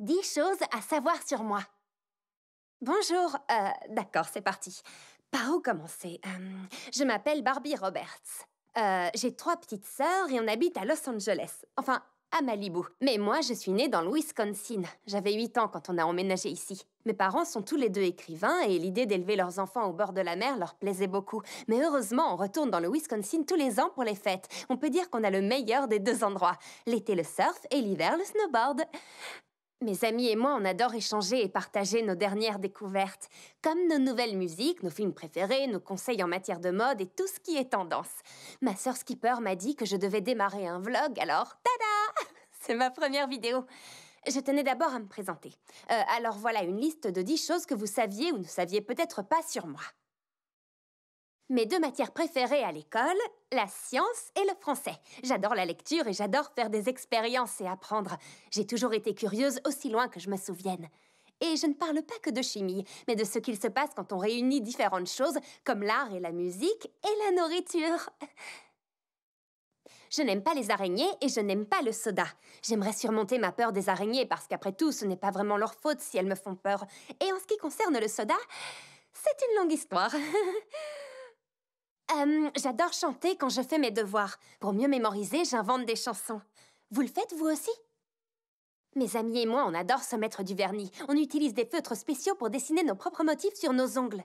10 choses à savoir sur moi. Bonjour, euh, d'accord, c'est parti. Par où commencer euh, Je m'appelle Barbie Roberts. Euh, j'ai trois petites sœurs et on habite à Los Angeles. Enfin, à Malibu. Mais moi, je suis née dans le Wisconsin. J'avais 8 ans quand on a emménagé ici. Mes parents sont tous les deux écrivains et l'idée d'élever leurs enfants au bord de la mer leur plaisait beaucoup. Mais heureusement, on retourne dans le Wisconsin tous les ans pour les fêtes. On peut dire qu'on a le meilleur des deux endroits. L'été le surf et l'hiver le snowboard. Mes amis et moi, on adore échanger et partager nos dernières découvertes, comme nos nouvelles musiques, nos films préférés, nos conseils en matière de mode et tout ce qui est tendance. Ma sœur Skipper m'a dit que je devais démarrer un vlog, alors tada C'est ma première vidéo. Je tenais d'abord à me présenter. Euh, alors voilà une liste de 10 choses que vous saviez ou ne saviez peut-être pas sur moi. Mes deux matières préférées à l'école, la science et le français. J'adore la lecture et j'adore faire des expériences et apprendre. J'ai toujours été curieuse aussi loin que je me souvienne. Et je ne parle pas que de chimie, mais de ce qu'il se passe quand on réunit différentes choses comme l'art et la musique et la nourriture. Je n'aime pas les araignées et je n'aime pas le soda. J'aimerais surmonter ma peur des araignées parce qu'après tout, ce n'est pas vraiment leur faute si elles me font peur. Et en ce qui concerne le soda, c'est une longue histoire. j'adore chanter quand je fais mes devoirs. Pour mieux mémoriser, j'invente des chansons. Vous le faites, vous aussi Mes amis et moi, on adore se mettre du vernis. On utilise des feutres spéciaux pour dessiner nos propres motifs sur nos ongles.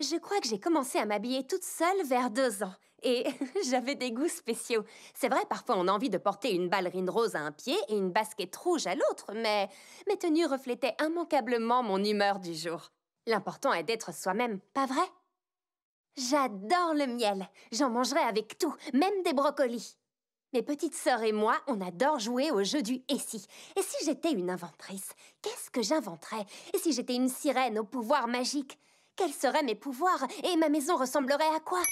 Je crois que j'ai commencé à m'habiller toute seule vers deux ans. Et j'avais des goûts spéciaux. C'est vrai, parfois on a envie de porter une ballerine rose à un pied et une basket rouge à l'autre, mais mes tenues reflétaient immanquablement mon humeur du jour. L'important est d'être soi-même, pas vrai J'adore le miel. J'en mangerai avec tout, même des brocolis. Mes petites sœurs et moi, on adore jouer au jeu du « et si ». Et si j'étais une inventrice, qu'est-ce que j'inventerais Et si j'étais une sirène au pouvoir magique Quels seraient mes pouvoirs Et ma maison ressemblerait à quoi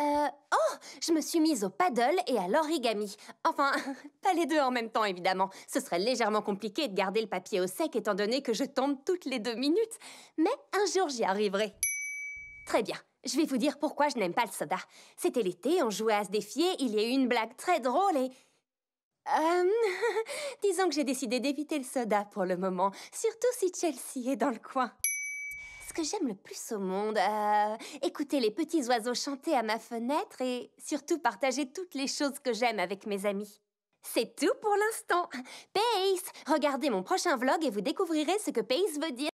Euh... Oh Je me suis mise au paddle et à l'origami. Enfin, pas les deux en même temps, évidemment. Ce serait légèrement compliqué de garder le papier au sec étant donné que je tombe toutes les deux minutes. Mais un jour, j'y arriverai. Très bien. Je vais vous dire pourquoi je n'aime pas le soda. C'était l'été, on jouait à se défier, il y a eu une blague très drôle et... Euh, disons que j'ai décidé d'éviter le soda pour le moment, surtout si Chelsea est dans le coin. Ce que j'aime le plus au monde, euh, écouter les petits oiseaux chanter à ma fenêtre et surtout partager toutes les choses que j'aime avec mes amis. C'est tout pour l'instant. Pace, regardez mon prochain vlog et vous découvrirez ce que Pace veut dire.